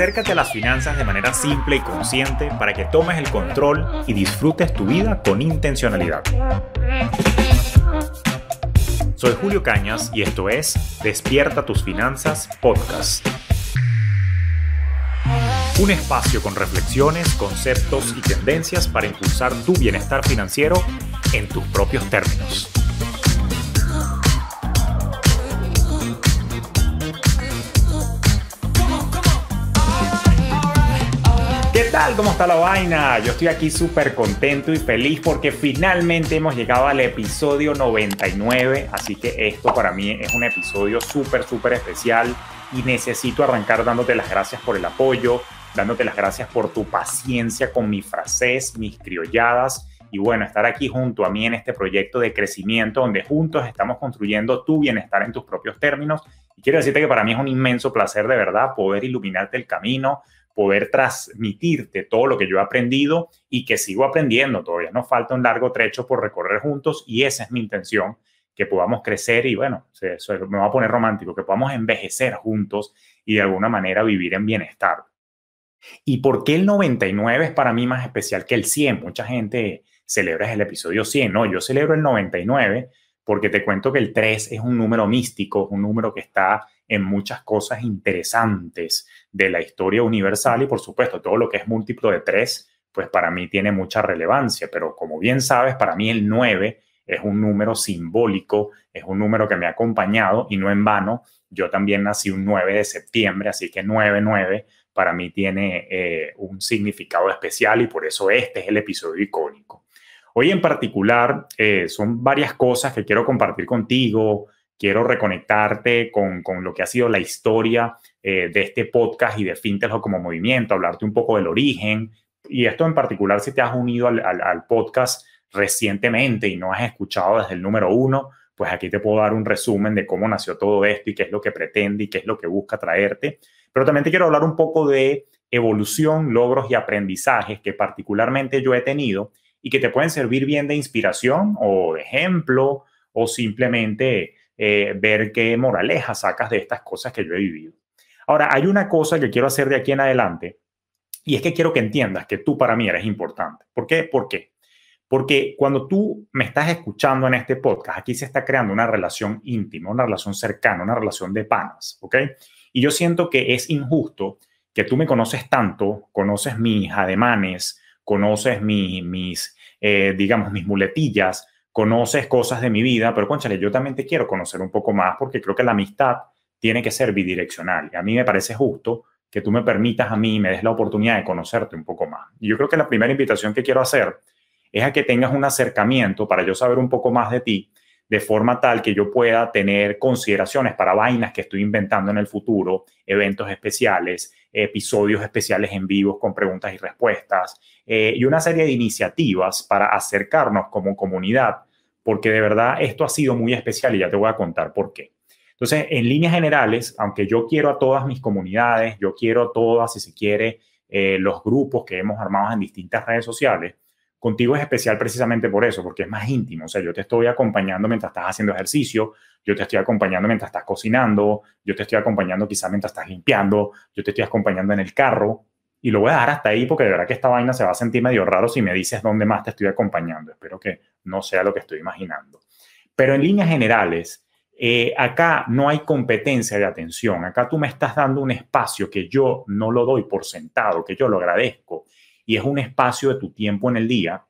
Acércate a las finanzas de manera simple y consciente para que tomes el control y disfrutes tu vida con intencionalidad. Soy Julio Cañas y esto es Despierta tus finanzas podcast. Un espacio con reflexiones, conceptos y tendencias para impulsar tu bienestar financiero en tus propios términos. ¿Cómo está la vaina? Yo estoy aquí súper contento y feliz porque finalmente hemos llegado al episodio 99, así que esto para mí es un episodio súper, súper especial y necesito arrancar dándote las gracias por el apoyo, dándote las gracias por tu paciencia con mi francés, mis criolladas y bueno, estar aquí junto a mí en este proyecto de crecimiento donde juntos estamos construyendo tu bienestar en tus propios términos. Y quiero decirte que para mí es un inmenso placer de verdad poder iluminarte el camino, poder transmitirte todo lo que yo he aprendido y que sigo aprendiendo. Todavía nos falta un largo trecho por recorrer juntos y esa es mi intención, que podamos crecer y bueno, me va a poner romántico, que podamos envejecer juntos y de alguna manera vivir en bienestar. ¿Y por qué el 99 es para mí más especial que el 100? Mucha gente celebra el episodio 100, no, yo celebro el 99 porque te cuento que el 3 es un número místico, un número que está en muchas cosas interesantes de la historia universal y por supuesto todo lo que es múltiplo de tres, pues para mí tiene mucha relevancia, pero como bien sabes, para mí el 9 es un número simbólico, es un número que me ha acompañado y no en vano, yo también nací un 9 de septiembre, así que 9-9 para mí tiene eh, un significado especial y por eso este es el episodio icónico. Hoy en particular eh, son varias cosas que quiero compartir contigo, quiero reconectarte con, con, lo que ha sido la historia eh, de este podcast y de Fintech como movimiento, hablarte un poco del origen. Y esto en particular si te has unido al, al, al, podcast recientemente y no has escuchado desde el número uno, pues aquí te puedo dar un resumen de cómo nació todo esto y qué es lo que pretende y qué es lo que busca traerte. Pero también te quiero hablar un poco de evolución, logros y aprendizajes que particularmente yo he tenido y que te pueden servir bien de inspiración o de ejemplo o simplemente eh, ver qué moraleja sacas de estas cosas que yo he vivido. Ahora, hay una cosa que quiero hacer de aquí en adelante y es que quiero que entiendas que tú para mí eres importante. ¿Por qué? ¿Por qué? Porque cuando tú me estás escuchando en este podcast, aquí se está creando una relación íntima, una relación cercana, una relación de panas, ¿ok? Y yo siento que es injusto que tú me conoces tanto, conoces mis ademanes, conoces mi, mis, eh, digamos, mis muletillas, conoces cosas de mi vida, pero conchale, yo también te quiero conocer un poco más porque creo que la amistad tiene que ser bidireccional. Y a mí me parece justo que tú me permitas a mí y me des la oportunidad de conocerte un poco más. Y yo creo que la primera invitación que quiero hacer es a que tengas un acercamiento para yo saber un poco más de ti de forma tal que yo pueda tener consideraciones para vainas que estoy inventando en el futuro, eventos especiales, episodios especiales en vivos con preguntas y respuestas eh, y una serie de iniciativas para acercarnos como comunidad, porque de verdad esto ha sido muy especial y ya te voy a contar por qué. Entonces, en líneas generales, aunque yo quiero a todas mis comunidades, yo quiero a todas, si se quiere, eh, los grupos que hemos armado en distintas redes sociales, Contigo es especial precisamente por eso, porque es más íntimo. O sea, yo te estoy acompañando mientras estás haciendo ejercicio, yo te estoy acompañando mientras estás cocinando, yo te estoy acompañando quizás mientras estás limpiando, yo te estoy acompañando en el carro. Y lo voy a dejar hasta ahí porque de verdad que esta vaina se va a sentir medio raro si me dices dónde más te estoy acompañando. Espero que no sea lo que estoy imaginando. Pero en líneas generales, eh, acá no hay competencia de atención, acá tú me estás dando un espacio que yo no lo doy por sentado, que yo lo agradezco, y es un espacio de tu tiempo en el día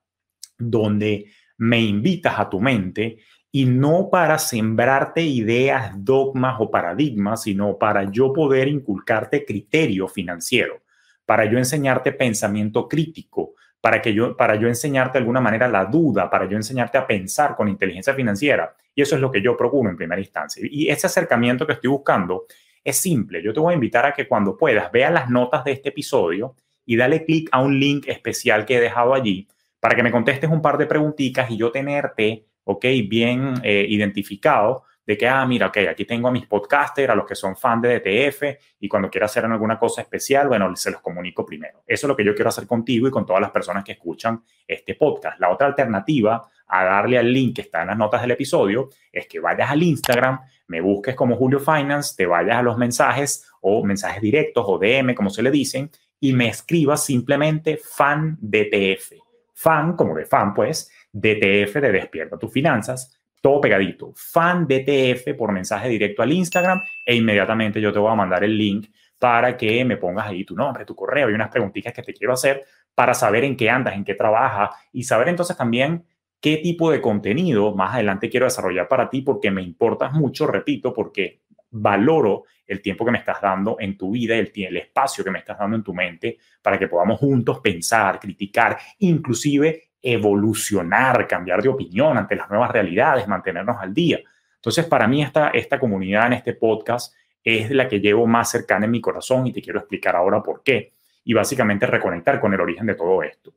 donde me invitas a tu mente y no para sembrarte ideas, dogmas o paradigmas, sino para yo poder inculcarte criterio financiero, para yo enseñarte pensamiento crítico, para, que yo, para yo enseñarte de alguna manera la duda, para yo enseñarte a pensar con inteligencia financiera. Y eso es lo que yo procuro en primera instancia. Y ese acercamiento que estoy buscando es simple. Yo te voy a invitar a que cuando puedas veas las notas de este episodio y dale clic a un link especial que he dejado allí para que me contestes un par de preguntitas y yo tenerte, ok, bien eh, identificado de que, ah, mira, ok, aquí tengo a mis podcasters, a los que son fan de DTF y cuando quiera hacer alguna cosa especial, bueno, se los comunico primero. Eso es lo que yo quiero hacer contigo y con todas las personas que escuchan este podcast. La otra alternativa a darle al link que está en las notas del episodio es que vayas al Instagram, me busques como Julio Finance, te vayas a los mensajes o mensajes directos o DM, como se le dicen, y me escribas simplemente fan DTF. Fan, como de fan, pues, DTF de Despierta tus finanzas, todo pegadito. Fan DTF por mensaje directo al Instagram e inmediatamente yo te voy a mandar el link para que me pongas ahí tu nombre, tu correo y unas preguntitas que te quiero hacer para saber en qué andas, en qué trabajas y saber entonces también qué tipo de contenido más adelante quiero desarrollar para ti porque me importas mucho, repito, porque valoro el tiempo que me estás dando en tu vida, el, el espacio que me estás dando en tu mente para que podamos juntos pensar, criticar, inclusive evolucionar, cambiar de opinión ante las nuevas realidades, mantenernos al día. Entonces, para mí esta, esta comunidad en este podcast es la que llevo más cercana en mi corazón y te quiero explicar ahora por qué y básicamente reconectar con el origen de todo esto.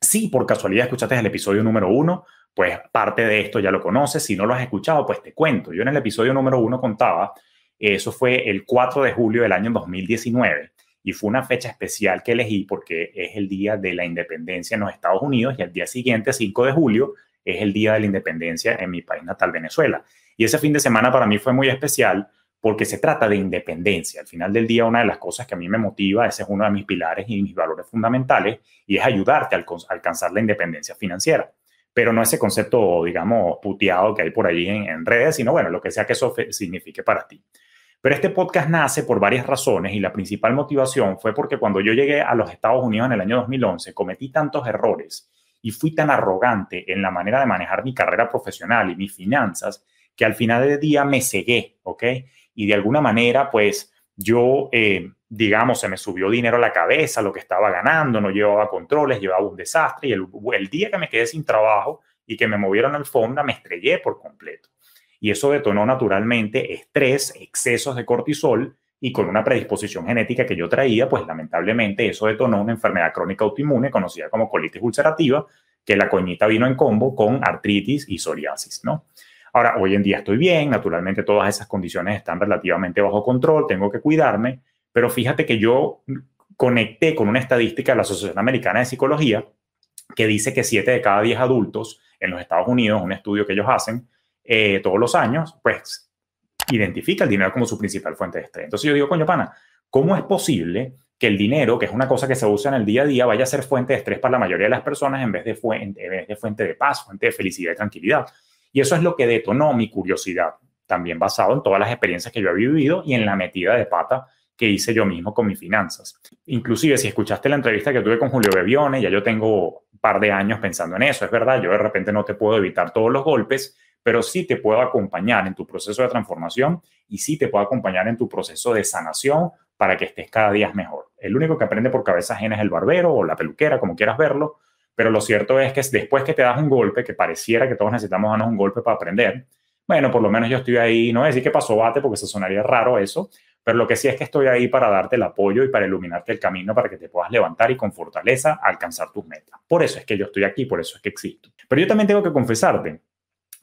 Si por casualidad escuchaste el episodio número uno, pues parte de esto ya lo conoces, si no lo has escuchado, pues te cuento. Yo en el episodio número uno contaba, eso fue el 4 de julio del año 2019 y fue una fecha especial que elegí porque es el día de la independencia en los Estados Unidos y el día siguiente, 5 de julio, es el día de la independencia en mi país natal, Venezuela. Y ese fin de semana para mí fue muy especial porque se trata de independencia. Al final del día, una de las cosas que a mí me motiva, ese es uno de mis pilares y mis valores fundamentales, y es ayudarte a alcanzar la independencia financiera pero no ese concepto, digamos, puteado que hay por allí en, en redes, sino, bueno, lo que sea que eso signifique para ti. Pero este podcast nace por varias razones y la principal motivación fue porque cuando yo llegué a los Estados Unidos en el año 2011 cometí tantos errores y fui tan arrogante en la manera de manejar mi carrera profesional y mis finanzas que al final del día me cegué, ¿ok? Y de alguna manera, pues, yo, eh, digamos, se me subió dinero a la cabeza, lo que estaba ganando, no llevaba controles, llevaba un desastre y el, día que me quedé sin trabajo y que me movieron al fondo, me estrellé por completo. Y eso detonó naturalmente estrés, excesos de cortisol y con una predisposición genética que yo traía, pues lamentablemente eso detonó una enfermedad crónica autoinmune conocida como colitis ulcerativa, que la coñita vino en combo con artritis y psoriasis, ¿no? Ahora, hoy en día estoy bien, naturalmente todas esas condiciones están relativamente bajo control, tengo que cuidarme, pero fíjate que yo conecté con una estadística de la Asociación Americana de Psicología que dice que 7 de cada 10 adultos en los Estados Unidos, un estudio que ellos hacen eh, todos los años, pues identifica el dinero como su principal fuente de estrés. Entonces yo digo, coño, pana, ¿cómo es posible que el dinero, que es una cosa que se usa en el día a día, vaya a ser fuente de estrés para la mayoría de las personas en vez de, fuente, en vez de fuente de paz, fuente de felicidad y tranquilidad? Y eso es lo que detonó mi curiosidad, también basado en todas las experiencias que yo he vivido y en la metida de pata que hice yo mismo con mis finanzas. Inclusive, si escuchaste la entrevista que tuve con Julio Bebione, ya yo tengo un par de años pensando en eso, es verdad, yo de repente no te puedo evitar todos los golpes, pero sí te puedo acompañar en tu proceso de transformación y sí te puedo acompañar en tu proceso de sanación para que estés cada día mejor. El único que aprende por cabeza ajena es el barbero o la peluquera, como quieras verlo, pero lo cierto es que después que te das un golpe, que pareciera que todos necesitamos darnos un golpe para aprender, bueno, por lo menos yo estoy ahí, no voy a decir que pasó bate porque se sonaría raro eso, pero lo que sí es que estoy ahí para darte el apoyo y para iluminarte el camino para que te puedas levantar y con fortaleza alcanzar tus metas. Por eso es que yo estoy aquí, por eso es que existo. Pero yo también tengo que confesarte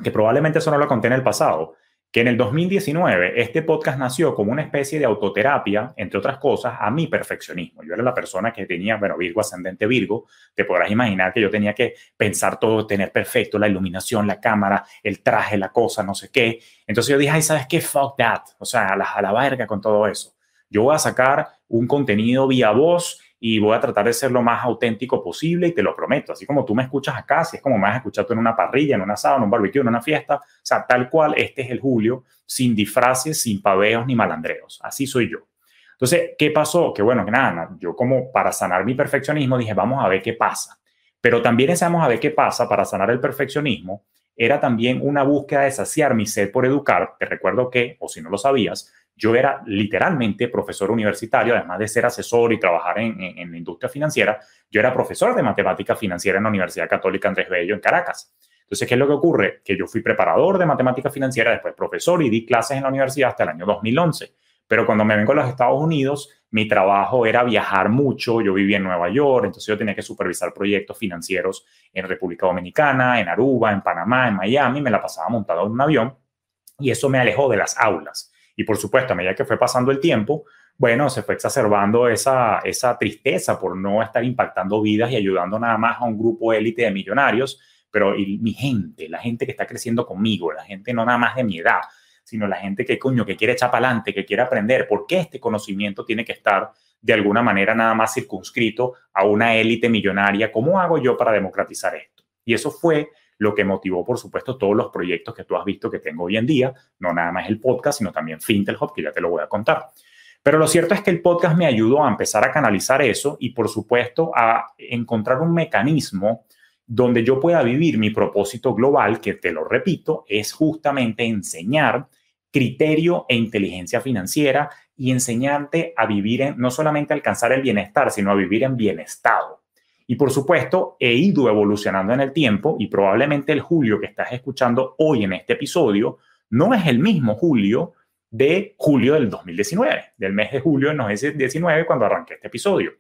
que probablemente eso no lo conté en el pasado, que en el 2019 este podcast nació como una especie de autoterapia, entre otras cosas, a mi perfeccionismo. Yo era la persona que tenía, bueno, Virgo ascendente Virgo, te podrás imaginar que yo tenía que pensar todo, tener perfecto, la iluminación, la cámara, el traje, la cosa, no sé qué. Entonces yo dije, ay, ¿sabes qué? Fuck that. O sea, a la, a la verga con todo eso. Yo voy a sacar un contenido vía voz y voy a tratar de ser lo más auténtico posible y te lo prometo. Así como tú me escuchas acá, si es como me has escuchado en una parrilla, en un asado, en un barbecue, en una fiesta, o sea, tal cual, este es el Julio, sin disfraces, sin paveos ni malandreos. Así soy yo. Entonces, ¿qué pasó? Que bueno, que nada, yo como para sanar mi perfeccionismo dije, vamos a ver qué pasa. Pero también ese a ver qué pasa para sanar el perfeccionismo era también una búsqueda de saciar mi sed por educar. Te recuerdo que, o si no lo sabías, yo era literalmente profesor universitario, además de ser asesor y trabajar en, la industria financiera, yo era profesor de matemática financiera en la Universidad Católica Andrés Bello en Caracas. Entonces, ¿qué es lo que ocurre? Que yo fui preparador de matemática financiera, después profesor y di clases en la universidad hasta el año 2011. Pero cuando me vengo a los Estados Unidos, mi trabajo era viajar mucho, yo vivía en Nueva York, entonces yo tenía que supervisar proyectos financieros en República Dominicana, en Aruba, en Panamá, en Miami, me la pasaba montado en un avión y eso me alejó de las aulas. Y por supuesto, a medida que fue pasando el tiempo, bueno, se fue exacerbando esa, tristeza por no estar impactando vidas y ayudando nada más a un grupo élite de millonarios, pero mi gente, la gente que está creciendo conmigo, la gente no nada más de mi edad, sino la gente que coño, que quiere echar para adelante, que quiere aprender, ¿por qué este conocimiento tiene que estar de alguna manera nada más circunscrito a una élite millonaria. ¿Cómo hago yo para democratizar esto? Y eso fue lo que motivó, por supuesto, todos los proyectos que tú has visto que tengo hoy en día, no nada más el podcast, sino también Fintel Hub, que ya te lo voy a contar. Pero lo cierto es que el podcast me ayudó a empezar a canalizar eso y, por supuesto, a encontrar un mecanismo donde yo pueda vivir mi propósito global, que te lo repito, es justamente enseñar criterio e inteligencia financiera y enseñarte a vivir no solamente alcanzar el bienestar, sino a vivir en bienestado. Y por supuesto, he ido evolucionando en el tiempo y probablemente el Julio que estás escuchando hoy en este episodio no es el mismo Julio de julio del 2019, del mes de julio del 2019 cuando arranqué este episodio.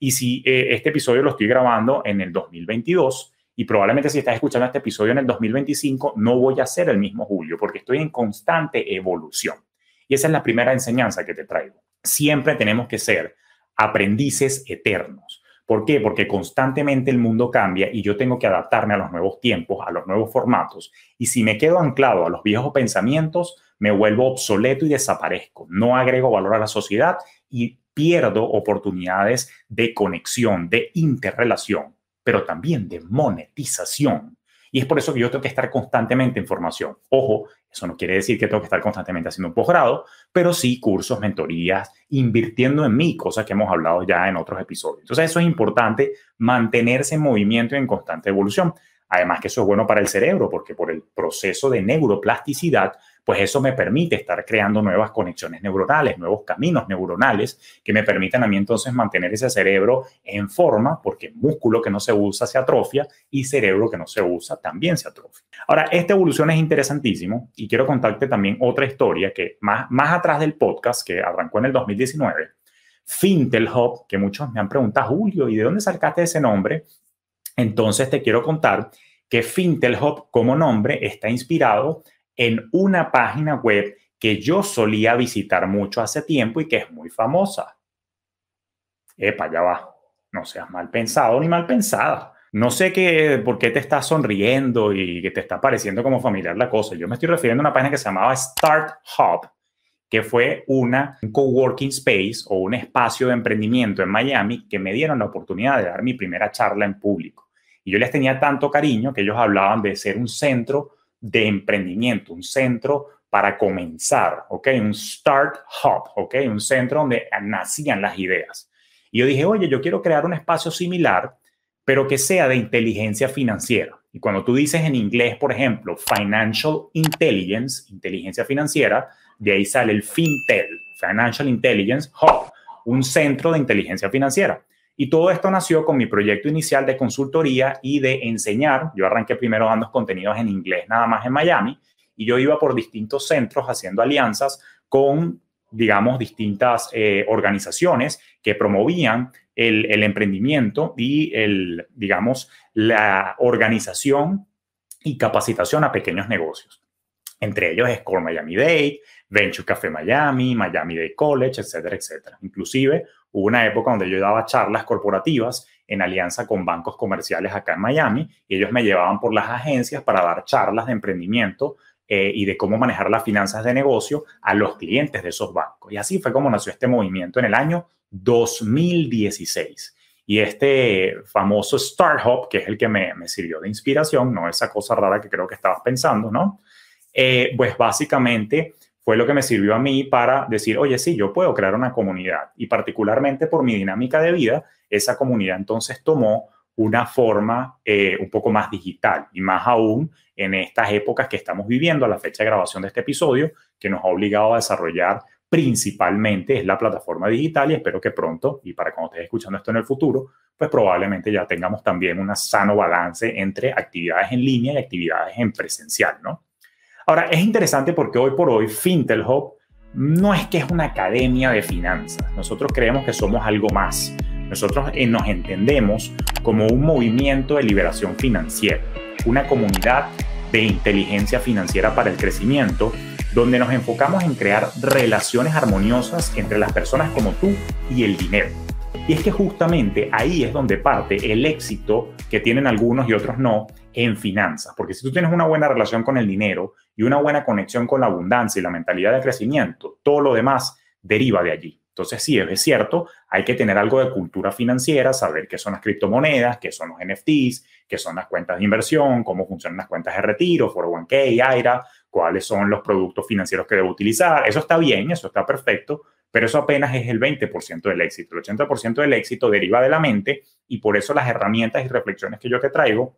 Y si eh, este episodio lo estoy grabando en el 2022 y probablemente si estás escuchando este episodio en el 2025 no voy a ser el mismo julio porque estoy en constante evolución. Y esa es la primera enseñanza que te traigo. Siempre tenemos que ser aprendices eternos ¿Por qué? Porque constantemente el mundo cambia y yo tengo que adaptarme a los nuevos tiempos, a los nuevos formatos. Y si me quedo anclado a los viejos pensamientos, me vuelvo obsoleto y desaparezco. No agrego valor a la sociedad y pierdo oportunidades de conexión, de interrelación, pero también de monetización. Y es por eso que yo tengo que estar constantemente en formación. Ojo, eso no quiere decir que tengo que estar constantemente haciendo un posgrado, pero sí cursos, mentorías, invirtiendo en mí, cosas que hemos hablado ya en otros episodios. Entonces eso es importante, mantenerse en movimiento y en constante evolución. Además que eso es bueno para el cerebro, porque por el proceso de neuroplasticidad pues eso me permite estar creando nuevas conexiones neuronales, nuevos caminos neuronales que me permitan a mí entonces mantener ese cerebro en forma, porque músculo que no se usa se atrofia y cerebro que no se usa también se atrofia. Ahora, esta evolución es interesantísimo y quiero contarte también otra historia que más, más atrás del podcast que arrancó en el 2019. Fintelhop, que muchos me han preguntado, Julio, ¿y de dónde sacaste ese nombre? Entonces te quiero contar que Fintelhop como nombre está inspirado en una página web que yo solía visitar mucho hace tiempo y que es muy famosa. Epa, ya va. No seas mal pensado ni mal pensada. No sé qué, por qué te estás sonriendo y que te está pareciendo como familiar la cosa. Yo me estoy refiriendo a una página que se llamaba Start Hub, que fue una, un coworking space o un espacio de emprendimiento en Miami que me dieron la oportunidad de dar mi primera charla en público. Y yo les tenía tanto cariño que ellos hablaban de ser un centro de emprendimiento, un centro para comenzar, ¿ok? Un start hub, ¿ok? Un centro donde nacían las ideas. Y yo dije, oye, yo quiero crear un espacio similar, pero que sea de inteligencia financiera. Y cuando tú dices en inglés, por ejemplo, financial intelligence, inteligencia financiera, de ahí sale el FinTel, Financial Intelligence Hub, un centro de inteligencia financiera. Y todo esto nació con mi proyecto inicial de consultoría y de enseñar. Yo arranqué primero dando contenidos en inglés nada más en Miami y yo iba por distintos centros haciendo alianzas con, digamos, distintas eh, organizaciones que promovían el, emprendimiento y el, digamos, la organización y capacitación a pequeños negocios. Entre ellos es Miami Day, Venture Café Miami, Miami Day College, etcétera, etcétera. Inclusive Hubo una época donde yo daba charlas corporativas en alianza con bancos comerciales acá en Miami y ellos me llevaban por las agencias para dar charlas de emprendimiento eh, y de cómo manejar las finanzas de negocio a los clientes de esos bancos. Y así fue como nació este movimiento en el año 2016. Y este famoso Startup, que es el que me, sirvió de inspiración, no esa cosa rara que creo que estabas pensando, ¿no? Eh, pues básicamente fue lo que me sirvió a mí para decir, oye, sí, yo puedo crear una comunidad. Y particularmente por mi dinámica de vida, esa comunidad entonces tomó una forma eh, un poco más digital y más aún en estas épocas que estamos viviendo a la fecha de grabación de este episodio, que nos ha obligado a desarrollar principalmente es la plataforma digital y espero que pronto, y para cuando estés escuchando esto en el futuro, pues probablemente ya tengamos también un sano balance entre actividades en línea y actividades en presencial, ¿no? Ahora, es interesante porque hoy por hoy fintelhop no es que es una academia de finanzas. Nosotros creemos que somos algo más. Nosotros eh, nos entendemos como un movimiento de liberación financiera, una comunidad de inteligencia financiera para el crecimiento, donde nos enfocamos en crear relaciones armoniosas entre las personas como tú y el dinero. Y es que justamente ahí es donde parte el éxito que tienen algunos y otros no en finanzas, porque si tú tienes una buena relación con el dinero y una buena conexión con la abundancia y la mentalidad de crecimiento, todo lo demás deriva de allí. Entonces, sí, es cierto, hay que tener algo de cultura financiera, saber qué son las criptomonedas, qué son los NFTs, qué son las cuentas de inversión, cómo funcionan las cuentas de retiro, 401k, AIRA, cuáles son los productos financieros que debo utilizar. Eso está bien, eso está perfecto, pero eso apenas es el 20% del éxito. El 80% del éxito deriva de la mente y por eso las herramientas y reflexiones que yo te traigo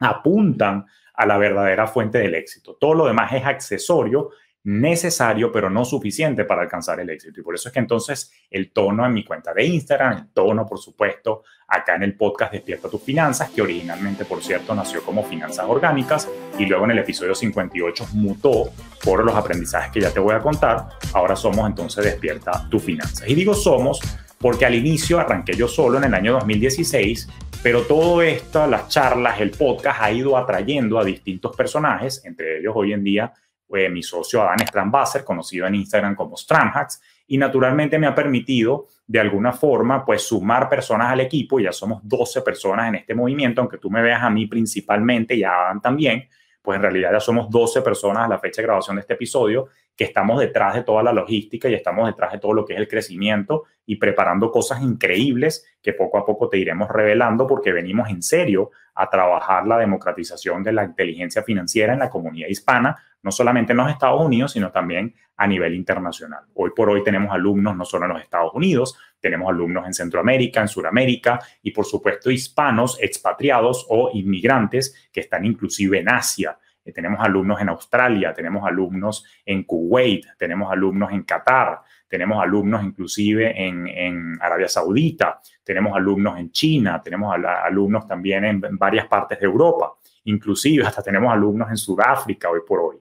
apuntan a la verdadera fuente del éxito. Todo lo demás es accesorio necesario, pero no suficiente para alcanzar el éxito. Y por eso es que entonces el tono en mi cuenta de Instagram, el tono, por supuesto, acá en el podcast Despierta tus finanzas, que originalmente, por cierto, nació como Finanzas Orgánicas y luego en el episodio 58 mutó por los aprendizajes que ya te voy a contar. Ahora somos entonces Despierta tus finanzas. Y digo somos porque al inicio arranqué yo solo en el año 2016 pero todo esto, las charlas, el podcast ha ido atrayendo a distintos personajes, entre ellos hoy en día eh, mi socio Adán Strambasser, conocido en Instagram como Stramhacks, y naturalmente me ha permitido de alguna forma pues sumar personas al equipo, ya somos 12 personas en este movimiento, aunque tú me veas a mí principalmente y a Adán también, pues en realidad ya somos 12 personas a la fecha de grabación de este episodio que estamos detrás de toda la logística y estamos detrás de todo lo que es el crecimiento y preparando cosas increíbles que poco a poco te iremos revelando porque venimos en serio a trabajar la democratización de la inteligencia financiera en la comunidad hispana, no solamente en los Estados Unidos, sino también a nivel internacional. Hoy por hoy tenemos alumnos no solo en los Estados Unidos, tenemos alumnos en Centroamérica, en Sudamérica y por supuesto hispanos, expatriados o inmigrantes que están inclusive en Asia. Eh, tenemos alumnos en Australia, tenemos alumnos en Kuwait, tenemos alumnos en Qatar, tenemos alumnos inclusive en, Arabia Saudita, tenemos alumnos en China, tenemos alumnos también en varias partes de Europa, inclusive hasta tenemos alumnos en Sudáfrica hoy por hoy.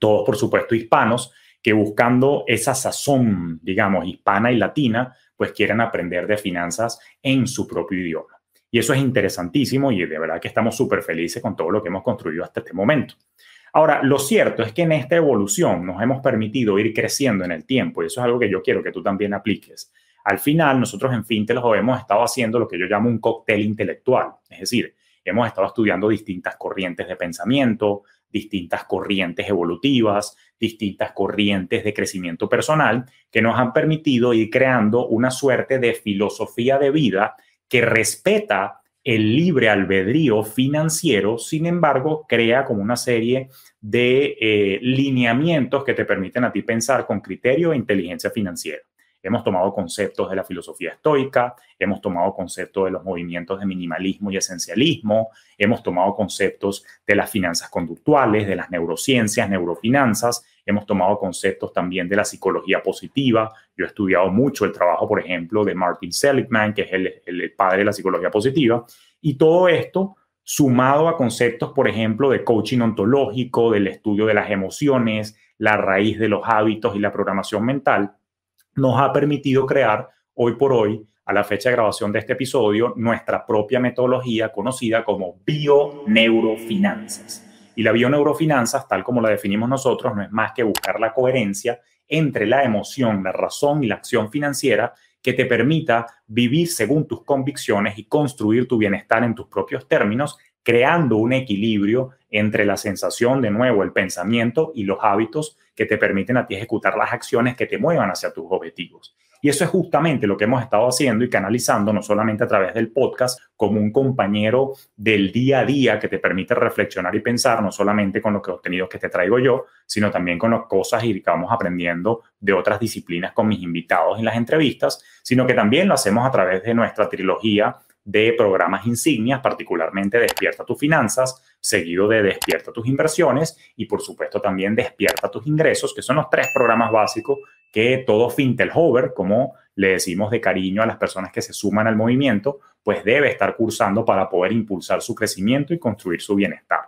Todos, por supuesto, hispanos que buscando esa sazón, digamos, hispana y latina, pues quieren aprender de finanzas en su propio idioma. Y eso es interesantísimo y de verdad que estamos súper felices con todo lo que hemos construido hasta este momento. Ahora, lo cierto es que en esta evolución nos hemos permitido ir creciendo en el tiempo y eso es algo que yo quiero que tú también apliques. Al final, nosotros en los hemos estado haciendo lo que yo llamo un cóctel intelectual, es decir, hemos estado estudiando distintas corrientes de pensamiento, distintas corrientes evolutivas, distintas corrientes de crecimiento personal que nos han permitido ir creando una suerte de filosofía de vida que respeta el libre albedrío financiero, sin embargo, crea como una serie de eh, lineamientos que te permiten a ti pensar con criterio e inteligencia financiera. Hemos tomado conceptos de la filosofía estoica, hemos tomado conceptos de los movimientos de minimalismo y esencialismo, hemos tomado conceptos de las finanzas conductuales, de las neurociencias, neurofinanzas, hemos tomado conceptos también de la psicología positiva. Yo he estudiado mucho el trabajo, por ejemplo, de Martin Seligman, que es el, padre de la psicología positiva, y todo esto sumado a conceptos, por ejemplo, de coaching ontológico, del estudio de las emociones, la raíz de los hábitos y la programación mental, nos ha permitido crear hoy por hoy, a la fecha de grabación de este episodio, nuestra propia metodología conocida como bioneurofinanzas. Y la bioneurofinanzas, tal como la definimos nosotros, no es más que buscar la coherencia entre la emoción, la razón y la acción financiera que te permita vivir según tus convicciones y construir tu bienestar en tus propios términos creando un equilibrio entre la sensación, de nuevo, el pensamiento y los hábitos que te permiten a ti ejecutar las acciones que te muevan hacia tus objetivos. Y eso es justamente lo que hemos estado haciendo y canalizando, no solamente a través del podcast, como un compañero del día a día que te permite reflexionar y pensar, no solamente con lo los obtenido que te traigo yo, sino también con las cosas y que vamos aprendiendo de otras disciplinas con mis invitados en las entrevistas, sino que también lo hacemos a través de nuestra trilogía de programas insignias, particularmente Despierta tus finanzas, seguido de Despierta tus inversiones y por supuesto también Despierta tus ingresos, que son los tres programas básicos que todo Fintelhover, como le decimos de cariño a las personas que se suman al movimiento, pues debe estar cursando para poder impulsar su crecimiento y construir su bienestar.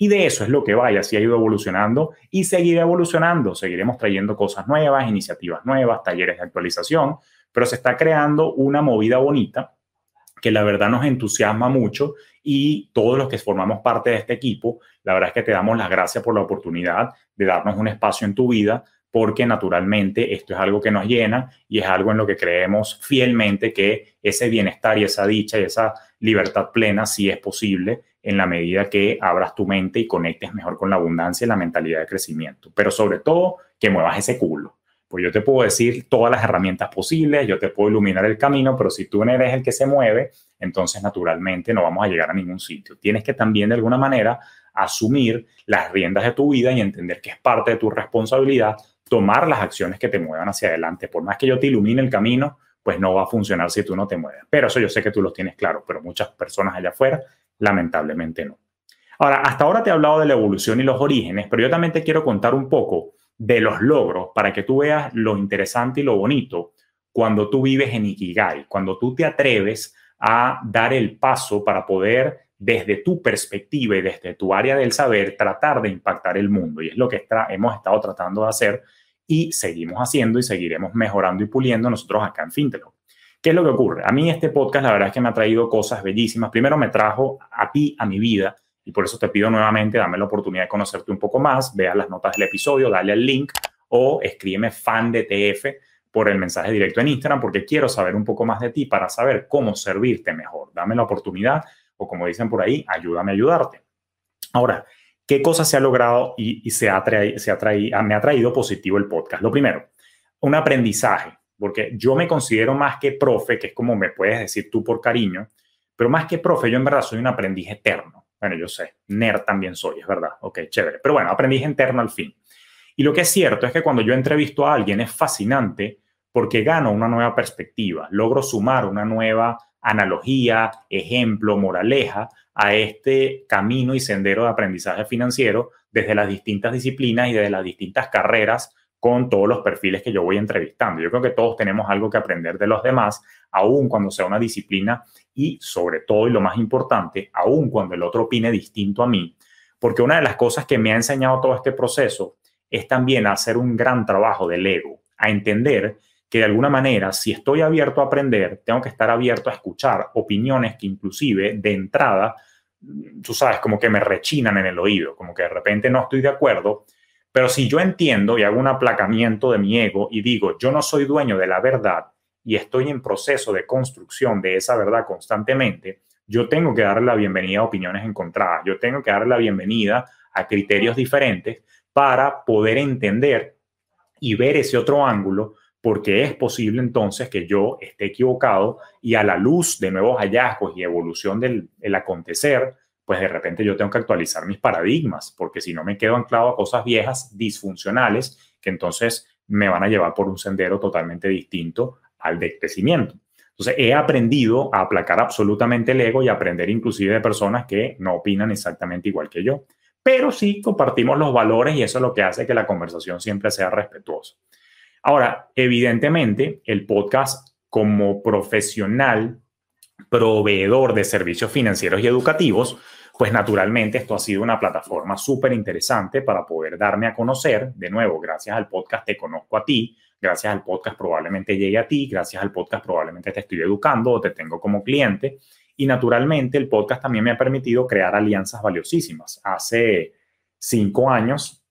Y de eso es lo que vaya, si ha ido evolucionando y seguirá evolucionando. Seguiremos trayendo cosas nuevas, iniciativas nuevas, talleres de actualización, pero se está creando una movida bonita que la verdad nos entusiasma mucho y todos los que formamos parte de este equipo, la verdad es que te damos las gracias por la oportunidad de darnos un espacio en tu vida, porque naturalmente esto es algo que nos llena y es algo en lo que creemos fielmente que ese bienestar y esa dicha y esa libertad plena sí es posible en la medida que abras tu mente y conectes mejor con la abundancia y la mentalidad de crecimiento, pero sobre todo que muevas ese culo. Pues yo te puedo decir todas las herramientas posibles, yo te puedo iluminar el camino, pero si tú no eres el que se mueve, entonces naturalmente no vamos a llegar a ningún sitio. Tienes que también de alguna manera asumir las riendas de tu vida y entender que es parte de tu responsabilidad tomar las acciones que te muevan hacia adelante. Por más que yo te ilumine el camino, pues no va a funcionar si tú no te mueves. Pero eso yo sé que tú lo tienes claro, pero muchas personas allá afuera lamentablemente no. Ahora, hasta ahora te he hablado de la evolución y los orígenes, pero yo también te quiero contar un poco de los logros para que tú veas lo interesante y lo bonito cuando tú vives en Ikigai, cuando tú te atreves a dar el paso para poder desde tu perspectiva y desde tu área del saber tratar de impactar el mundo. Y es lo que hemos estado tratando de hacer y seguimos haciendo y seguiremos mejorando y puliendo nosotros acá en Fintelo. ¿Qué es lo que ocurre? A mí este podcast la verdad es que me ha traído cosas bellísimas. Primero me trajo a ti, a mi vida, y por eso te pido nuevamente, dame la oportunidad de conocerte un poco más, veas las notas del episodio, dale al link o escríbeme fan de TF por el mensaje directo en Instagram porque quiero saber un poco más de ti para saber cómo servirte mejor. Dame la oportunidad o como dicen por ahí, ayúdame a ayudarte. Ahora, ¿qué cosas se ha logrado y, se, ha se ha ah, me ha traído positivo el podcast? Lo primero, un aprendizaje, porque yo me considero más que profe, que es como me puedes decir tú por cariño, pero más que profe, yo en verdad soy un aprendiz eterno. Bueno, yo sé, nerd también soy, es verdad. Ok, chévere. Pero bueno, aprendí interno al fin. Y lo que es cierto es que cuando yo entrevisto a alguien es fascinante porque gano una nueva perspectiva, logro sumar una nueva analogía, ejemplo, moraleja a este camino y sendero de aprendizaje financiero desde las distintas disciplinas y desde las distintas carreras con todos los perfiles que yo voy entrevistando. Yo creo que todos tenemos algo que aprender de los demás, aún cuando sea una disciplina y sobre todo, y lo más importante, aún cuando el otro opine distinto a mí, porque una de las cosas que me ha enseñado todo este proceso es también hacer un gran trabajo del ego, a entender que de alguna manera, si estoy abierto a aprender, tengo que estar abierto a escuchar opiniones que inclusive de entrada, tú sabes, como que me rechinan en el oído, como que de repente no estoy de acuerdo, pero si yo entiendo y hago un aplacamiento de mi ego y digo, yo no soy dueño de la verdad, y estoy en proceso de construcción de esa verdad constantemente, yo tengo que darle la bienvenida a opiniones encontradas, yo tengo que darle la bienvenida a criterios diferentes para poder entender y ver ese otro ángulo, porque es posible entonces que yo esté equivocado y a la luz de nuevos hallazgos y evolución del acontecer, pues de repente yo tengo que actualizar mis paradigmas, porque si no me quedo anclado a cosas viejas, disfuncionales, que entonces me van a llevar por un sendero totalmente distinto al decrecimiento. Entonces, he aprendido a aplacar absolutamente el ego y aprender inclusive de personas que no opinan exactamente igual que yo. Pero sí compartimos los valores y eso es lo que hace que la conversación siempre sea respetuosa. Ahora, evidentemente, el podcast como profesional, proveedor de servicios financieros y educativos, pues naturalmente esto ha sido una plataforma súper interesante para poder darme a conocer. De nuevo, gracias al podcast Te Conozco a ti, gracias al podcast probablemente llegue a ti, gracias al podcast probablemente te estoy educando o te tengo como cliente. Y naturalmente el podcast también me ha permitido crear alianzas valiosísimas. Hace cinco años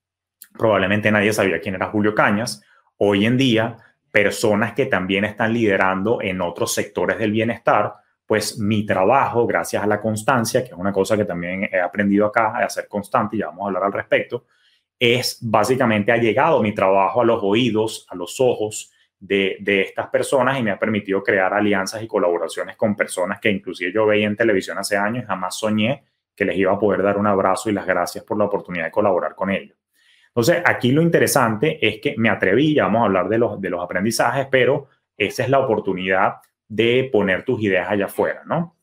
probablemente nadie sabía quién era Julio Cañas. Hoy en día, personas que también están liderando en otros sectores del bienestar, pues mi trabajo, gracias a la constancia, que es una cosa que también he aprendido acá, a ser constante, y vamos a hablar al respecto, es básicamente ha llegado mi trabajo a los oídos, a los ojos de, estas personas y me ha permitido crear alianzas y colaboraciones con personas que inclusive yo veía en televisión hace años y jamás soñé que les iba a poder dar un abrazo y las gracias por la oportunidad de colaborar con ellos. Entonces, aquí lo interesante es que me atreví, ya vamos a hablar de los, de los aprendizajes, pero esa es la oportunidad de poner tus ideas allá afuera, ¿no?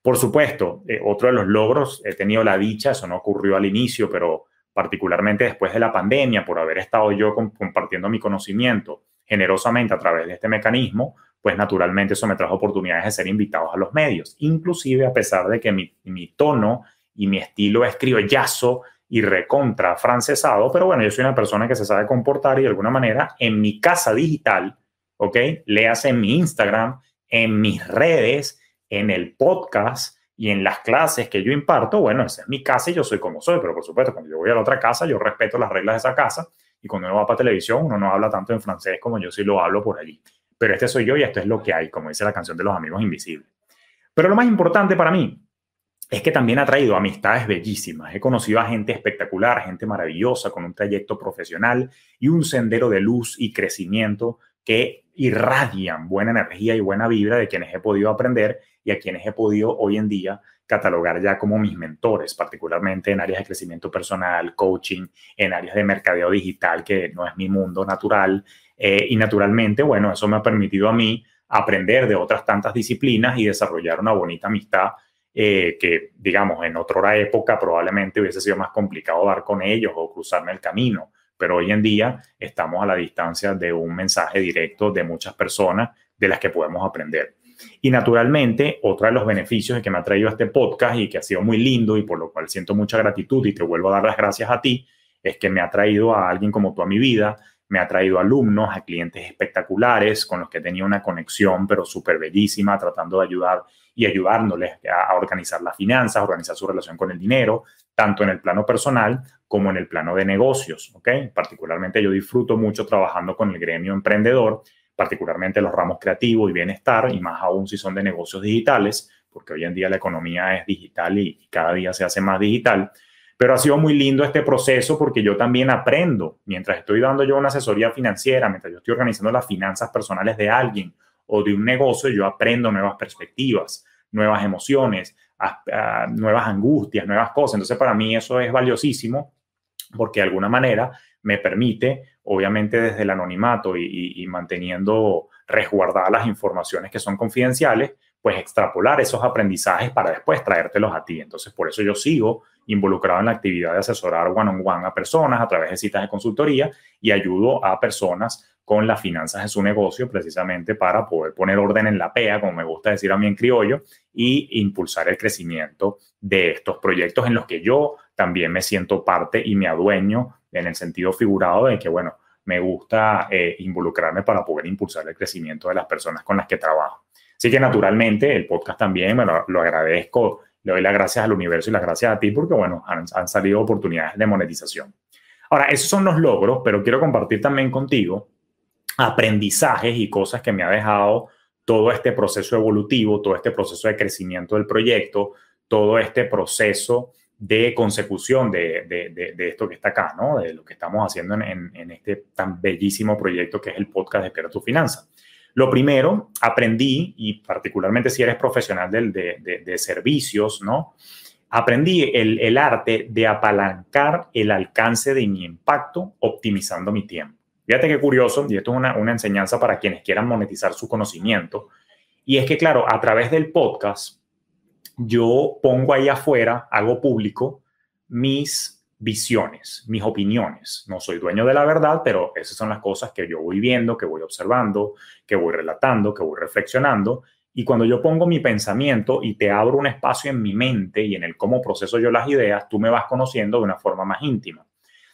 Por supuesto, eh, otro de los logros, he tenido la dicha, eso no ocurrió al inicio, pero particularmente después de la pandemia, por haber estado yo compartiendo mi conocimiento generosamente a través de este mecanismo, pues naturalmente eso me trajo oportunidades de ser invitados a los medios, inclusive a pesar de que mi, tono y mi estilo es criollazo y recontra francesado, pero bueno, yo soy una persona que se sabe comportar y de alguna manera en mi casa digital, ¿ok? Leas en mi Instagram, en mis redes, en el podcast, y en las clases que yo imparto, bueno, esa es mi casa y yo soy como soy, pero por supuesto, cuando yo voy a la otra casa, yo respeto las reglas de esa casa y cuando uno va para televisión, uno no habla tanto en francés como yo sí lo hablo por allí. Pero este soy yo y esto es lo que hay, como dice la canción de los amigos invisibles. Pero lo más importante para mí es que también ha traído amistades bellísimas. He conocido a gente espectacular, gente maravillosa, con un trayecto profesional y un sendero de luz y crecimiento que irradian buena energía y buena vibra de quienes he podido aprender y a quienes he podido hoy en día catalogar ya como mis mentores, particularmente en áreas de crecimiento personal, coaching, en áreas de mercadeo digital, que no es mi mundo natural. Eh, y naturalmente, bueno, eso me ha permitido a mí aprender de otras tantas disciplinas y desarrollar una bonita amistad eh, que, digamos, en otra época probablemente hubiese sido más complicado dar con ellos o cruzarme el camino. Pero hoy en día estamos a la distancia de un mensaje directo de muchas personas de las que podemos aprender. Y naturalmente, otro de los beneficios que me ha traído este podcast y que ha sido muy lindo y por lo cual siento mucha gratitud y te vuelvo a dar las gracias a ti, es que me ha traído a alguien como tú a mi vida, me ha traído alumnos, a clientes espectaculares con los que tenía una conexión, pero súper bellísima, tratando de ayudar y ayudándoles a, organizar las finanzas, organizar su relación con el dinero, tanto en el plano personal como en el plano de negocios. ¿ok? Particularmente yo disfruto mucho trabajando con el gremio emprendedor particularmente los ramos creativo y bienestar, y más aún si son de negocios digitales, porque hoy en día la economía es digital y cada día se hace más digital. Pero ha sido muy lindo este proceso porque yo también aprendo, mientras estoy dando yo una asesoría financiera, mientras yo estoy organizando las finanzas personales de alguien o de un negocio, yo aprendo nuevas perspectivas, nuevas emociones, ah, nuevas angustias, nuevas cosas. Entonces para mí eso es valiosísimo porque de alguna manera me permite obviamente desde el anonimato y, manteniendo resguardadas las informaciones que son confidenciales, pues extrapolar esos aprendizajes para después traértelos a ti. Entonces, por eso yo sigo involucrado en la actividad de asesorar one-on-one a personas a través de citas de consultoría y ayudo a personas con las finanzas de su negocio precisamente para poder poner orden en la PEA, como me gusta decir a mí en criollo, y impulsar el crecimiento de estos proyectos en los que yo también me siento parte y me adueño en el sentido figurado de que, bueno, me gusta eh, involucrarme para poder impulsar el crecimiento de las personas con las que trabajo. Así que naturalmente el podcast también, me lo agradezco, le doy las gracias al universo y las gracias a ti porque, bueno, han salido oportunidades de monetización. Ahora, esos son los logros, pero quiero compartir también contigo aprendizajes y cosas que me ha dejado todo este proceso evolutivo, todo este proceso de crecimiento del proyecto, todo este proceso de consecución de, de, de, esto que está acá, ¿no? De lo que estamos haciendo en, en, este tan bellísimo proyecto que es el podcast Espera tu Finanza. Lo primero, aprendí, y particularmente si eres profesional del, de, servicios, ¿no? Aprendí el, el arte de apalancar el alcance de mi impacto optimizando mi tiempo. Fíjate qué curioso, y esto es una, una, enseñanza para quienes quieran monetizar su conocimiento, y es que, claro, a través del podcast, yo pongo ahí afuera, hago público mis visiones, mis opiniones. No soy dueño de la verdad, pero esas son las cosas que yo voy viendo, que voy observando, que voy relatando, que voy reflexionando. Y cuando yo pongo mi pensamiento y te abro un espacio en mi mente y en el cómo proceso yo las ideas, tú me vas conociendo de una forma más íntima.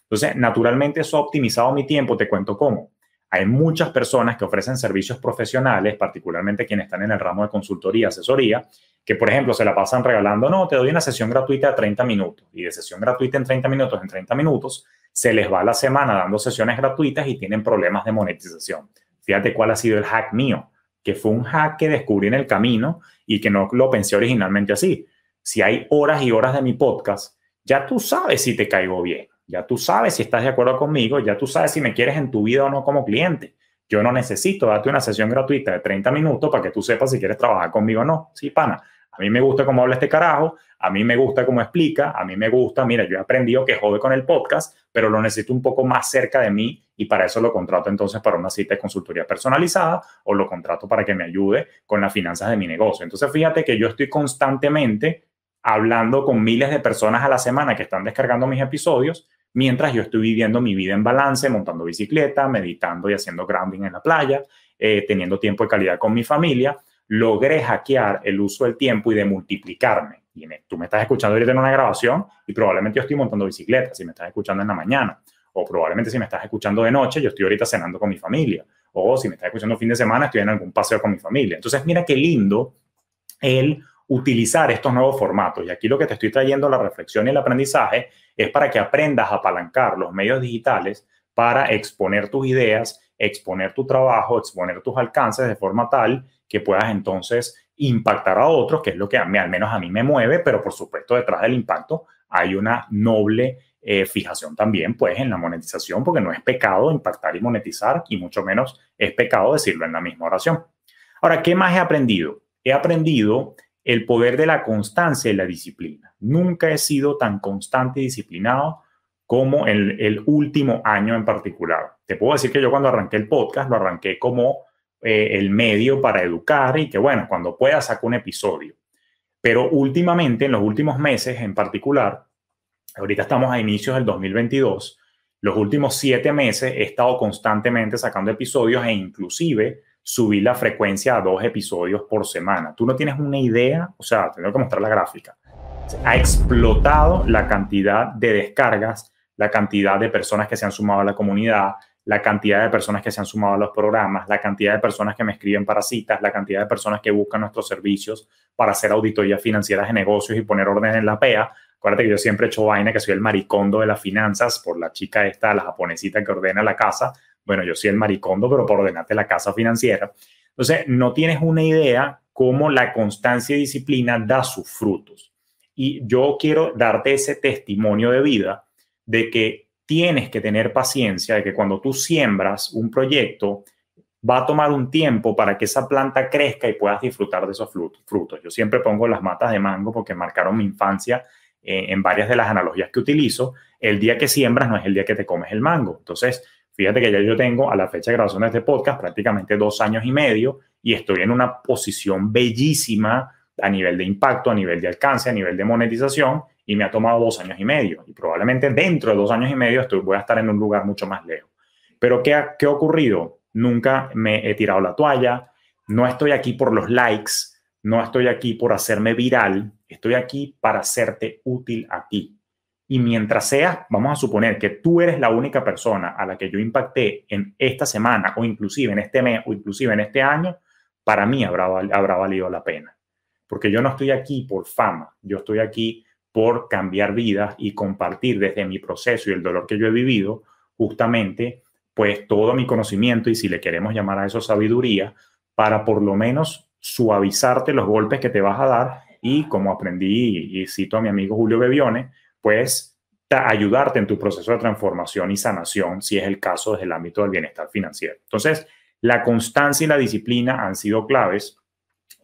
Entonces, naturalmente eso ha optimizado mi tiempo, te cuento cómo. Hay muchas personas que ofrecen servicios profesionales, particularmente quienes están en el ramo de consultoría, asesoría, que por ejemplo se la pasan regalando, no, te doy una sesión gratuita de 30 minutos y de sesión gratuita en 30 minutos, en 30 minutos, se les va la semana dando sesiones gratuitas y tienen problemas de monetización. Fíjate cuál ha sido el hack mío, que fue un hack que descubrí en el camino y que no lo pensé originalmente así. Si hay horas y horas de mi podcast, ya tú sabes si te caigo bien ya tú sabes si estás de acuerdo conmigo, ya tú sabes si me quieres en tu vida o no como cliente. Yo no necesito darte una sesión gratuita de 30 minutos para que tú sepas si quieres trabajar conmigo o no. Sí, pana. A mí me gusta cómo habla este carajo, a mí me gusta cómo explica, a mí me gusta, mira, yo he aprendido que jode con el podcast, pero lo necesito un poco más cerca de mí y para eso lo contrato entonces para una cita de consultoría personalizada o lo contrato para que me ayude con las finanzas de mi negocio. Entonces, fíjate que yo estoy constantemente hablando con miles de personas a la semana que están descargando mis episodios mientras yo estoy viviendo mi vida en balance, montando bicicleta, meditando y haciendo grounding en la playa, eh, teniendo tiempo de calidad con mi familia, logré hackear el uso del tiempo y de multiplicarme. Y tú me estás escuchando ahorita en una grabación y probablemente yo estoy montando bicicleta, si me estás escuchando en la mañana, o probablemente si me estás escuchando de noche, yo estoy ahorita cenando con mi familia, o si me estás escuchando fin de semana, estoy en algún paseo con mi familia. Entonces, mira qué lindo el utilizar estos nuevos formatos. Y aquí lo que te estoy trayendo, la reflexión y el aprendizaje, es para que aprendas a apalancar los medios digitales para exponer tus ideas, exponer tu trabajo, exponer tus alcances de forma tal que puedas entonces impactar a otros, que es lo que a al menos a mí me mueve, pero por supuesto detrás del impacto hay una noble eh, fijación también pues en la monetización, porque no es pecado impactar y monetizar y mucho menos es pecado decirlo en la misma oración. Ahora, ¿qué más he aprendido? He aprendido el poder de la constancia y la disciplina. Nunca he sido tan constante y disciplinado como el, el último año en particular. Te puedo decir que yo cuando arranqué el podcast lo arranqué como eh, el medio para educar y que bueno, cuando pueda saco un episodio. Pero últimamente, en los últimos meses en particular, ahorita estamos a inicios del 2022, los últimos siete meses he estado constantemente sacando episodios e inclusive subí la frecuencia a dos episodios por semana. Tú no tienes una idea, o sea, tengo que mostrar la gráfica. Ha explotado la cantidad de descargas, la cantidad de personas que se han sumado a la comunidad, la cantidad de personas que se han sumado a los programas, la cantidad de personas que me escriben para citas, la cantidad de personas que buscan nuestros servicios para hacer auditorías financieras de negocios y poner orden en la PEA. Acuérdate que yo siempre he hecho vaina, que soy el maricondo de las finanzas por la chica esta, la japonesita que ordena la casa bueno, yo soy el maricondo, pero por ordenarte la casa financiera. Entonces, no tienes una idea cómo la constancia y disciplina da sus frutos. Y yo quiero darte ese testimonio de vida de que tienes que tener paciencia, de que cuando tú siembras un proyecto, va a tomar un tiempo para que esa planta crezca y puedas disfrutar de esos frutos. Yo siempre pongo las matas de mango porque marcaron mi infancia eh, en varias de las analogías que utilizo. El día que siembras no es el día que te comes el mango. Entonces, Fíjate que ya yo tengo a la fecha de grabación de este podcast prácticamente dos años y medio y estoy en una posición bellísima a nivel de impacto, a nivel de alcance, a nivel de monetización y me ha tomado dos años y medio y probablemente dentro de dos años y medio voy a estar en un lugar mucho más lejos. Pero ¿qué ha, qué ha ocurrido? Nunca me he tirado la toalla, no estoy aquí por los likes, no estoy aquí por hacerme viral, estoy aquí para hacerte útil a ti. Y mientras seas, vamos a suponer que tú eres la única persona a la que yo impacté en esta semana o inclusive en este mes o inclusive en este año, para mí habrá, habrá valido la pena. Porque yo no estoy aquí por fama, yo estoy aquí por cambiar vidas y compartir desde mi proceso y el dolor que yo he vivido, justamente, pues todo mi conocimiento y si le queremos llamar a eso sabiduría, para por lo menos suavizarte los golpes que te vas a dar y como aprendí y, y cito a mi amigo Julio Bebione, Puedes ayudarte en tu proceso de transformación y sanación, si es el caso desde el ámbito del bienestar financiero. Entonces, la constancia y la disciplina han sido claves.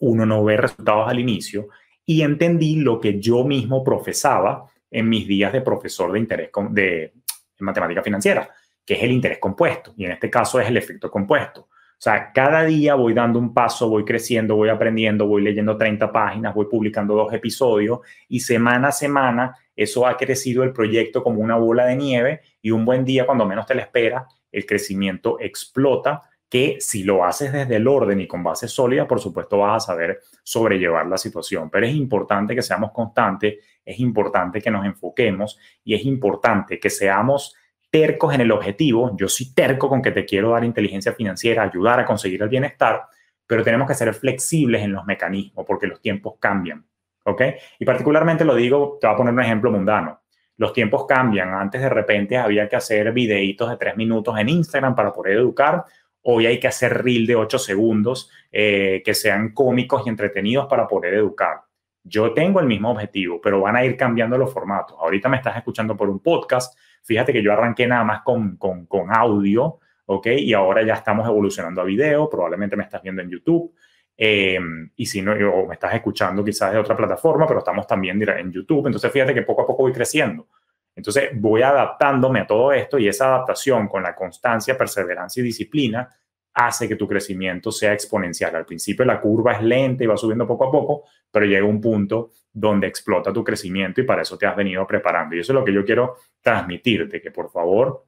Uno no ve resultados al inicio y entendí lo que yo mismo profesaba en mis días de profesor de interés de matemática financiera, que es el interés compuesto y en este caso es el efecto compuesto. O sea, cada día voy dando un paso, voy creciendo, voy aprendiendo, voy leyendo 30 páginas, voy publicando dos episodios y semana a semana eso ha crecido el proyecto como una bola de nieve y un buen día, cuando menos te la espera, el crecimiento explota que si lo haces desde el orden y con base sólida, por supuesto vas a saber sobrellevar la situación. Pero es importante que seamos constantes, es importante que nos enfoquemos y es importante que seamos tercos en el objetivo, yo soy terco con que te quiero dar inteligencia financiera, ayudar a conseguir el bienestar, pero tenemos que ser flexibles en los mecanismos porque los tiempos cambian, ¿ok? Y particularmente lo digo, te voy a poner un ejemplo mundano. Los tiempos cambian. Antes de repente había que hacer videitos de tres minutos en Instagram para poder educar. Hoy hay que hacer reel de ocho segundos eh, que sean cómicos y entretenidos para poder educar. Yo tengo el mismo objetivo, pero van a ir cambiando los formatos. Ahorita me estás escuchando por un podcast, Fíjate que yo arranqué nada más con, con, con audio, ¿ok? Y ahora ya estamos evolucionando a video, probablemente me estás viendo en YouTube. Em, y si no, o me estás escuchando quizás de otra plataforma, pero estamos también en YouTube. Entonces, fíjate que poco a poco voy creciendo. Entonces, voy adaptándome a todo esto y esa adaptación con la constancia, perseverancia y disciplina hace que tu crecimiento sea exponencial. Al principio la curva es lenta y va subiendo poco a poco, pero llega un punto donde explota tu crecimiento y para eso te has venido preparando. Y eso es lo que yo quiero transmitirte, que por favor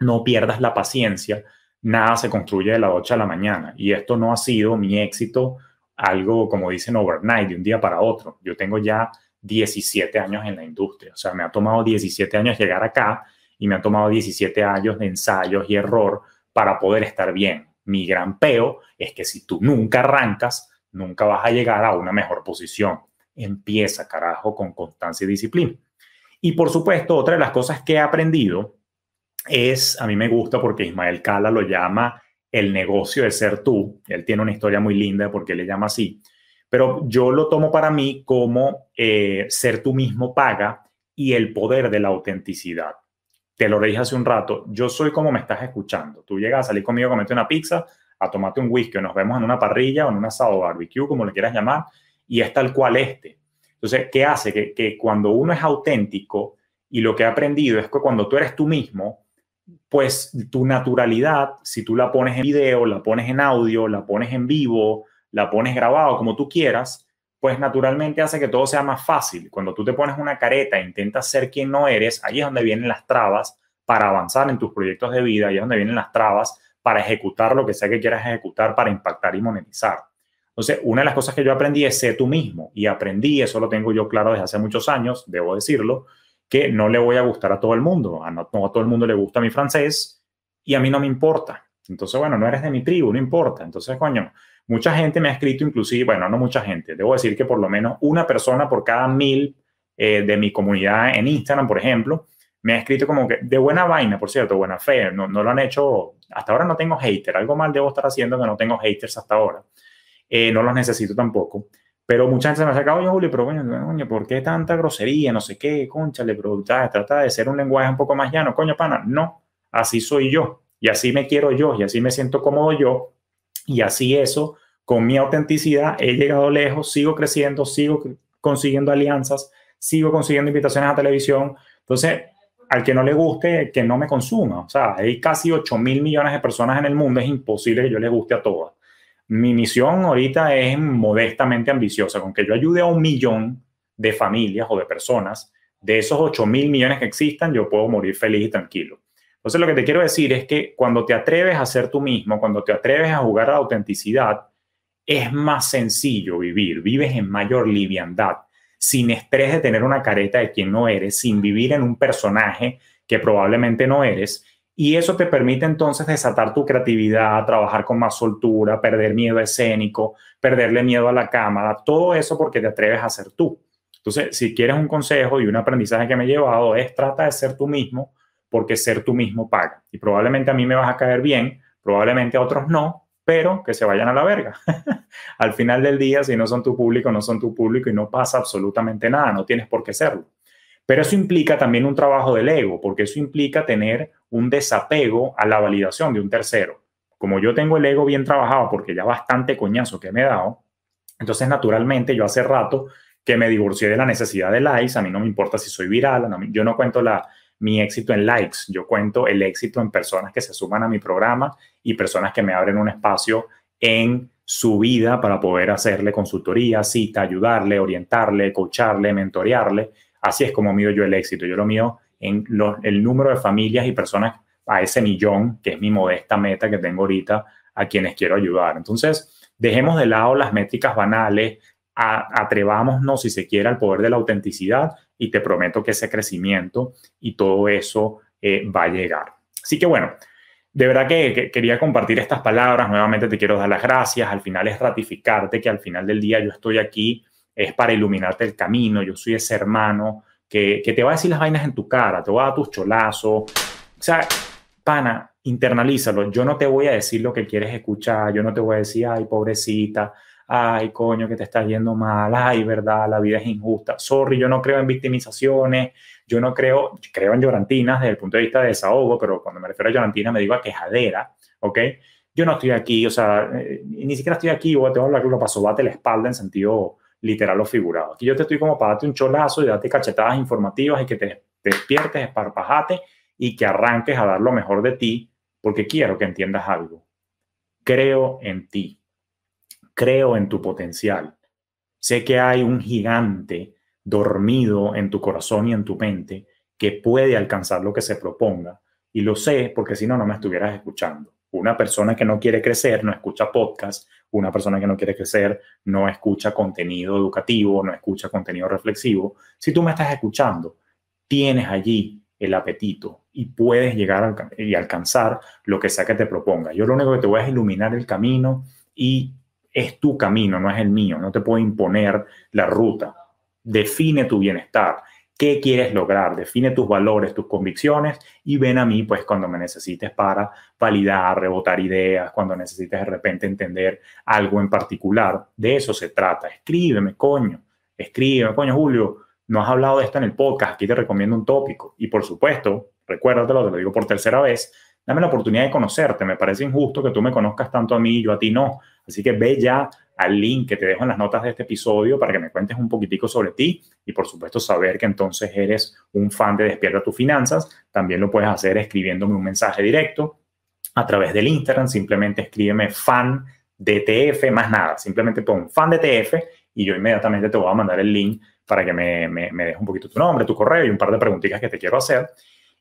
no pierdas la paciencia, nada se construye de la noche a la mañana. Y esto no ha sido mi éxito, algo como dicen overnight, de un día para otro. Yo tengo ya 17 años en la industria, o sea, me ha tomado 17 años llegar acá y me ha tomado 17 años de ensayos y error para poder estar bien. Mi gran peo es que si tú nunca arrancas, nunca vas a llegar a una mejor posición. Empieza, carajo, con constancia y disciplina. Y por supuesto, otra de las cosas que he aprendido es, a mí me gusta porque Ismael Cala lo llama el negocio de ser tú. Él tiene una historia muy linda porque le llama así. Pero yo lo tomo para mí como eh, ser tú mismo paga y el poder de la autenticidad que lo dije hace un rato, yo soy como me estás escuchando. Tú llegas a salir conmigo a comerte una pizza, a tomarte un whisky, nos vemos en una parrilla o en un asado barbecue, como le quieras llamar, y es tal cual este. Entonces, ¿qué hace? Que, cuando uno es auténtico y lo que he aprendido es que cuando tú eres tú mismo, pues tu naturalidad, si tú la pones en video, la pones en audio, la pones en vivo, la pones grabado, como tú quieras, pues naturalmente hace que todo sea más fácil. Cuando tú te pones una careta e intentas ser quien no eres, ahí es donde vienen las trabas para avanzar en tus proyectos de vida, ahí es donde vienen las trabas para ejecutar lo que sea que quieras ejecutar, para impactar y monetizar. Entonces, una de las cosas que yo aprendí es ser tú mismo y aprendí, eso lo tengo yo claro desde hace muchos años, debo decirlo, que no le voy a gustar a todo el mundo, a a todo el mundo le gusta mi francés y a mí no me importa. Entonces, bueno, no eres de mi tribu, no importa. Entonces, coño, Mucha gente me ha escrito, inclusive, bueno, no mucha gente, debo decir que por lo menos una persona por cada mil eh, de mi comunidad en Instagram, por ejemplo, me ha escrito como que de buena vaina, por cierto, buena fe, no, no lo han hecho, hasta ahora no tengo hater, algo mal debo estar haciendo que no tengo haters hasta ahora, eh, no los necesito tampoco. Pero mucha gente se me ha sacado, oye, Julio, pero coño, ¿por qué tanta grosería? No sé qué, conchale, pero trata de ser un lenguaje un poco más llano, coño, pana. No, así soy yo, y así me quiero yo, y así me siento cómodo yo, y así eso, con mi autenticidad, he llegado lejos, sigo creciendo, sigo consiguiendo alianzas, sigo consiguiendo invitaciones a televisión. Entonces, al que no le guste, que no me consuma. O sea, hay casi 8 mil millones de personas en el mundo, es imposible que yo les guste a todas. Mi misión ahorita es modestamente ambiciosa, con que yo ayude a un millón de familias o de personas, de esos 8 mil millones que existan, yo puedo morir feliz y tranquilo. Entonces lo que te quiero decir es que cuando te atreves a ser tú mismo, cuando te atreves a jugar a la autenticidad, es más sencillo vivir, vives en mayor liviandad, sin estrés de tener una careta de quien no eres, sin vivir en un personaje que probablemente no eres. Y eso te permite entonces desatar tu creatividad, trabajar con más soltura, perder miedo escénico, perderle miedo a la cámara, todo eso porque te atreves a ser tú. Entonces, si quieres un consejo y un aprendizaje que me he llevado es trata de ser tú mismo, porque ser tú mismo paga. Y probablemente a mí me vas a caer bien, probablemente a otros no, pero que se vayan a la verga. Al final del día, si no son tu público, no son tu público y no pasa absolutamente nada, no tienes por qué serlo. Pero eso implica también un trabajo del ego, porque eso implica tener un desapego a la validación de un tercero. Como yo tengo el ego bien trabajado, porque ya bastante coñazo que me he dado, entonces naturalmente yo hace rato que me divorcié de la necesidad de likes, a mí no me importa si soy viral, yo no cuento la, mi éxito en likes, yo cuento el éxito en personas que se suman a mi programa y personas que me abren un espacio en su vida para poder hacerle consultoría, cita, ayudarle, orientarle, coacharle, mentorearle. Así es como mido yo el éxito. Yo lo mido en el número de familias y personas a ese millón, que es mi modesta meta que tengo ahorita, a quienes quiero ayudar. Entonces, dejemos de lado las métricas banales, atrevámonos, si se quiere, al poder de la autenticidad y te prometo que ese crecimiento y todo eso eh, va a llegar. Así que bueno, de verdad que, quería compartir estas palabras. Nuevamente te quiero dar las gracias. Al final es ratificarte que al final del día yo estoy aquí, es para iluminarte el camino. Yo soy ese hermano que, te va a decir las vainas en tu cara, te va a dar tus cholazos. O sea, pana, internalízalo. Yo no te voy a decir lo que quieres escuchar. Yo no te voy a decir, ay, pobrecita ay, coño, que te está yendo mal, ay, verdad, la vida es injusta, sorry, yo no creo en victimizaciones, yo no creo, creo en llorantinas desde el punto de vista de desahogo, pero cuando me refiero a llorantina me digo a quejadera, ¿ok? Yo no estoy aquí, o sea, eh, ni siquiera estoy aquí, o te voy a hablar que lo pasó, bate la espalda en sentido literal o figurado. Aquí yo te estoy como para darte un cholazo y darte cachetadas informativas y que te despiertes, esparpajate y que arranques a dar lo mejor de ti, porque quiero que entiendas algo. Creo en ti creo en tu potencial. Sé que hay un gigante dormido en tu corazón y en tu mente que puede alcanzar lo que se proponga. Y lo sé porque si no, no me estuvieras escuchando. Una persona que no quiere crecer no escucha podcast, una persona que no quiere crecer no escucha contenido educativo, no escucha contenido reflexivo. Si tú me estás escuchando, tienes allí el apetito y puedes llegar y alcanzar lo que sea que te proponga. Yo lo único que te voy a es iluminar el camino y es tu camino, no es el mío, no te puedo imponer la ruta. Define tu bienestar, qué quieres lograr, define tus valores, tus convicciones y ven a mí pues cuando me necesites para validar, rebotar ideas, cuando necesites de repente entender algo en particular. De eso se trata. Escríbeme, coño, escríbeme, coño Julio, no has hablado de esto en el podcast, aquí te recomiendo un tópico. Y por supuesto, recuérdatelo, te lo digo por tercera vez, dame la oportunidad de conocerte. Me parece injusto que tú me conozcas tanto a mí y yo a ti no. Así que ve ya al link que te dejo en las notas de este episodio para que me cuentes un poquitico sobre ti y por supuesto saber que entonces eres un fan de Despierta tus finanzas. También lo puedes hacer escribiéndome un mensaje directo a través del Instagram. Simplemente escríbeme fan DTF, más nada. Simplemente pon fan DTF y yo inmediatamente te voy a mandar el link para que me, me, dejes un poquito tu nombre, tu correo y un par de preguntitas que te quiero hacer.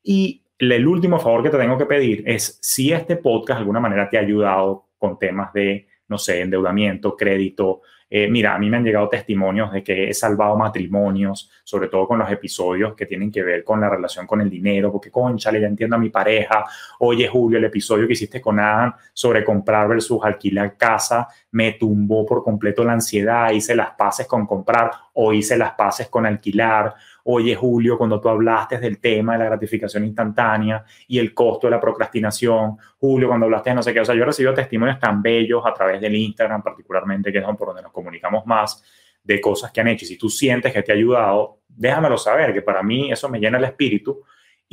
Y el último favor que te tengo que pedir es si este podcast de alguna manera te ha ayudado con temas de no sé, endeudamiento, crédito. Eh, mira, a mí me han llegado testimonios de que he salvado matrimonios, sobre todo con los episodios que tienen que ver con la relación con el dinero, porque conchale, ya entiendo a mi pareja. Oye, Julio, el episodio que hiciste con Adam sobre comprar versus alquilar casa me tumbó por completo la ansiedad. Hice las paces con comprar o hice las paces con alquilar oye Julio, cuando tú hablaste del tema de la gratificación instantánea y el costo de la procrastinación, Julio, cuando hablaste de no sé qué, o sea, yo he recibido testimonios tan bellos a través del Instagram particularmente, que es por donde nos comunicamos más, de cosas que han hecho. Y si tú sientes que te ha ayudado, déjamelo saber, que para mí eso me llena el espíritu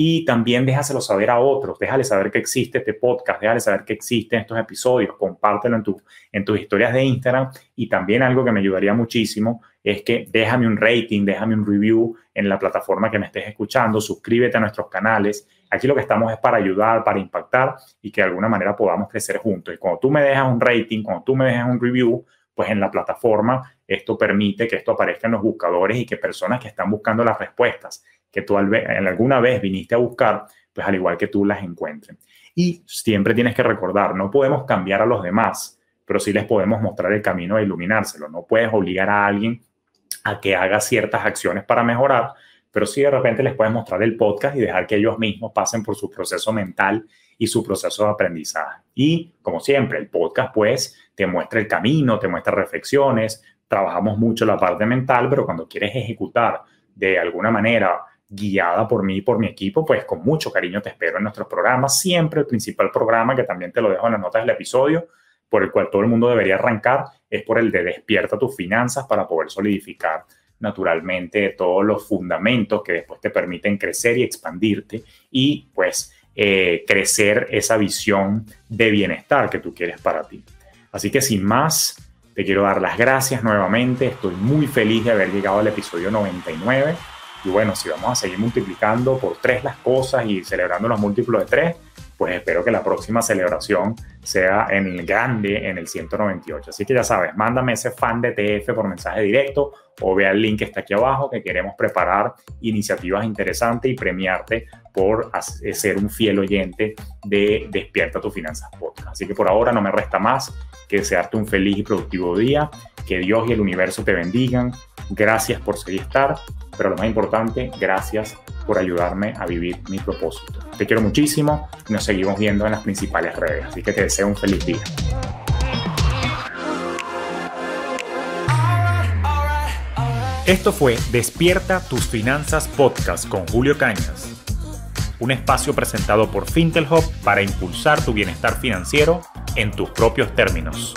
y también déjaselo saber a otros, déjale saber que existe este podcast, déjale saber que existen estos episodios, compártelo en, tu, en tus historias de Instagram y también algo que me ayudaría muchísimo es que déjame un rating, déjame un review en la plataforma que me estés escuchando, suscríbete a nuestros canales. Aquí lo que estamos es para ayudar, para impactar y que de alguna manera podamos crecer juntos. Y cuando tú me dejas un rating, cuando tú me dejas un review, pues en la plataforma esto permite que esto aparezca en los buscadores y que personas que están buscando las respuestas que tú alguna vez viniste a buscar, pues al igual que tú las encuentres. Y siempre tienes que recordar, no podemos cambiar a los demás, pero sí les podemos mostrar el camino de iluminárselo. No puedes obligar a alguien a que haga ciertas acciones para mejorar, pero sí de repente les puedes mostrar el podcast y dejar que ellos mismos pasen por su proceso mental y su proceso de aprendizaje. Y como siempre, el podcast pues te muestra el camino, te muestra reflexiones, trabajamos mucho la parte mental, pero cuando quieres ejecutar de alguna manera guiada por mí y por mi equipo, pues con mucho cariño te espero en nuestros programas. Siempre el principal programa, que también te lo dejo en las notas del episodio, por el cual todo el mundo debería arrancar, es por el de despierta tus finanzas para poder solidificar naturalmente todos los fundamentos que después te permiten crecer y expandirte y pues eh, crecer esa visión de bienestar que tú quieres para ti. Así que sin más, te quiero dar las gracias nuevamente. Estoy muy feliz de haber llegado al episodio 99. Y bueno, si vamos a seguir multiplicando por tres las cosas y celebrando los múltiplos de tres, pues espero que la próxima celebración sea en el grande, en el 198. Así que ya sabes, mándame ese fan de TF por mensaje directo o ve al link que está aquí abajo que queremos preparar iniciativas interesantes y premiarte por eh, ser un fiel oyente de Despierta tus Finanzas Podcast. Así que por ahora no me resta más que desearte un feliz y productivo día, que Dios y el universo te bendigan, gracias por seguir estar, pero lo más importante, gracias por ayudarme a vivir mi propósito. Te quiero muchísimo y nos seguimos viendo en las principales redes. Así que te deseo un feliz día. Esto fue Despierta tus finanzas podcast con Julio Cañas, un espacio presentado por Fintelhop para impulsar tu bienestar financiero en tus propios términos.